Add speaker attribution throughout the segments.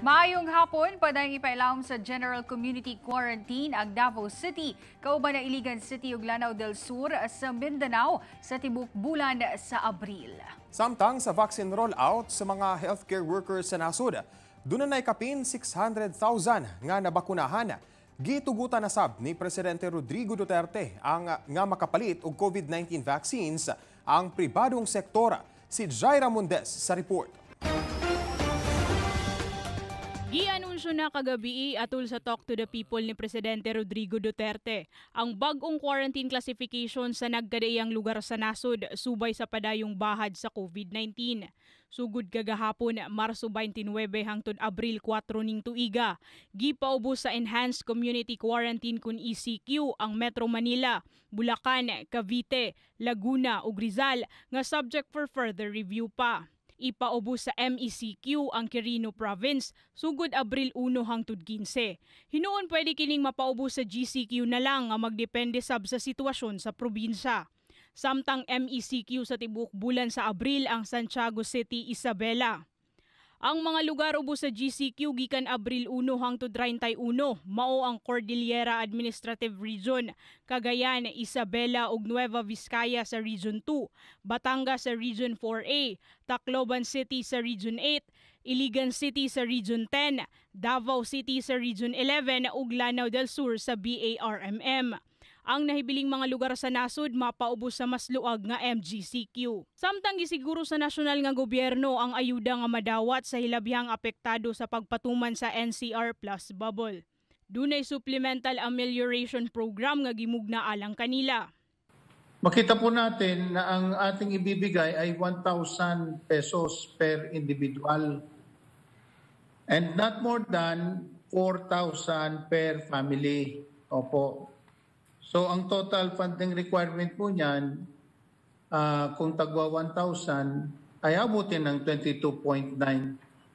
Speaker 1: Maayong hapon, padayong ipailawom sa General Community Quarantine ang Davao City, kauban na Iligan City ug Lanao del Sur sa Mindanao sa tibok bulan sa Abril. Samtang sa vaccine rollout sa mga healthcare workers sa nasud, doon na naikapin 600,000 nga nabakunahan. Gitugutan na sab ni Presidente Rodrigo Duterte ang nga makapalit og COVID-19 vaccines ang pribadong sektora. Si Jaira Mundes sa report. Gianunsyo na kagabi atul sa Talk to the People ni Presidente Rodrigo Duterte ang bagong quarantine classification sa nagkadaiyang lugar sa nasod subay sa padayong bahad sa COVID-19. Sugod kagahapon Marso 29 hangtod Abril 4 ning tuiga, gipaubos sa enhanced community quarantine kun ECQ ang Metro Manila, Bulacan, Cavite, Laguna ug Rizal nga subject for further review pa ipaubos sa MECQ ang Quirino Province sugod Abril 1 hangtod 15. Hinuon pwede kining mapaubos sa GCQ na lang nga magdepende sab sa sitwasyon sa probinsya. Samtang MECQ sa tibuok bulan sa Abril ang Santiago City, Isabela. Ang mga lugar ubo sa GCQ gikan Abril 1 hangtod 31 mao ang Cordillera Administrative Region, Cagayan, Isabela ug Nueva Vizcaya sa Region 2, Batangas sa Region 4A, Tacloban City sa Region 8, Iligan City sa Region 10, Davao City sa Region 11 ug Lanao del Sur sa BARMM. Ang nahibiling mga lugar sa nasod mapaubos sa mas luag nga MGCQ. Samtang gisiguro sa nasyonal nga gobyerno ang ayuda nga madawat sa hilabyang apektado sa pagpatuman sa NCR Plus bubble. Dunay supplemental amelioration program nga gimugna alang kanila.
Speaker 2: Makita po natin na ang ating ibibigay ay 1,000 pesos per individual and not more than 4,000 per family. Opo. So ang total funding requirement po niyan, uh, kung tagwa 1,000, ay abutin ng 22.9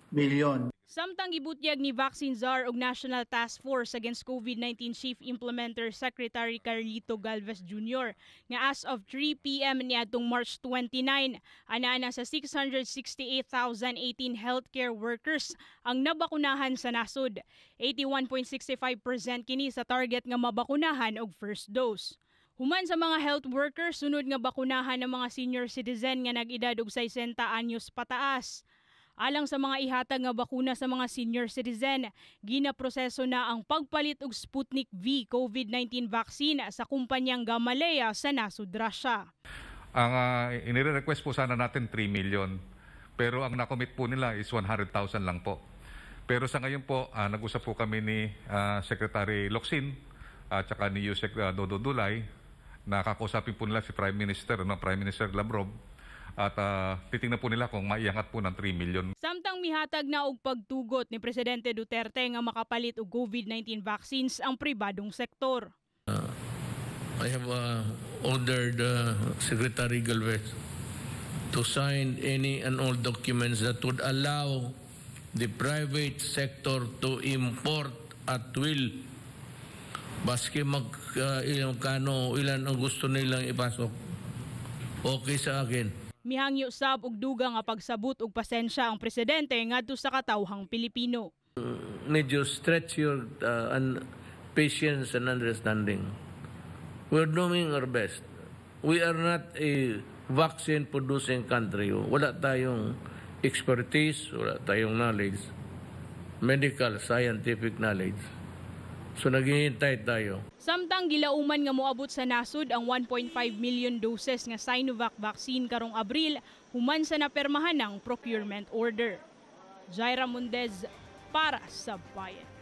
Speaker 2: billion.
Speaker 1: Samtang gibutyag ni Vaccine Czar og National Task Force against COVID-19 Chief Implementer Secretary Carlito Galvez Jr. nga as of 3 p.m. niadtong March 29, anaa na sa 668,018 healthcare workers ang nabakunahan sa nasod. 81.65% kini sa target nga mabakunahan og first dose. Human sa mga health workers, sunod nga bakunahan ng mga senior citizen nga nag-edad og 60 anyos pataas. Alang sa mga ihatag nga bakuna sa mga senior citizen, ginaproseso na ang pagpalit og Sputnik V COVID-19 vaccine sa kumpanyang Gamaleya sa nasud Russia.
Speaker 2: Ang uh, ah, inire-request po sana natin 3 million. Pero ang nakomit po nila is 100,000 lang po. Pero sa ngayon po, uh, nag-usap po kami ni uh, Secretary Locsin at uh, saka ni Yusek uh, Dodo na kakausapin po nila si Prime Minister, no? Prime Minister Lavrov at uh, titingnan po nila kung maiangat po ng 3 million.
Speaker 1: Samtang mihatag na og pagtugot ni Presidente Duterte nga makapalit og COVID-19 vaccines ang pribadong sektor. Uh,
Speaker 2: I have uh, ordered uh, Secretary Galvez to sign any and all documents that would allow the private sector to import at will baski mag uh, ilan, kano, ilan ang gusto nilang ipasok okay sa akin
Speaker 1: mihangyo usab og dugang nga pagsabot og pasensya ang presidente ngadto sa katawhang Pilipino.
Speaker 2: Mm, medyo stretch your uh, un- patience and understanding. We're doing our best. We are not a vaccine-producing country. Wala tayong expertise, wala tayong knowledge, medical, scientific knowledge. So naghihintay tayo.
Speaker 1: Samtang gilauman nga moabot sa nasud ang 1.5 million doses nga Sinovac vaccine karong Abril, human sa napermahan ng procurement order. Jaira Mundez para sa Bayan.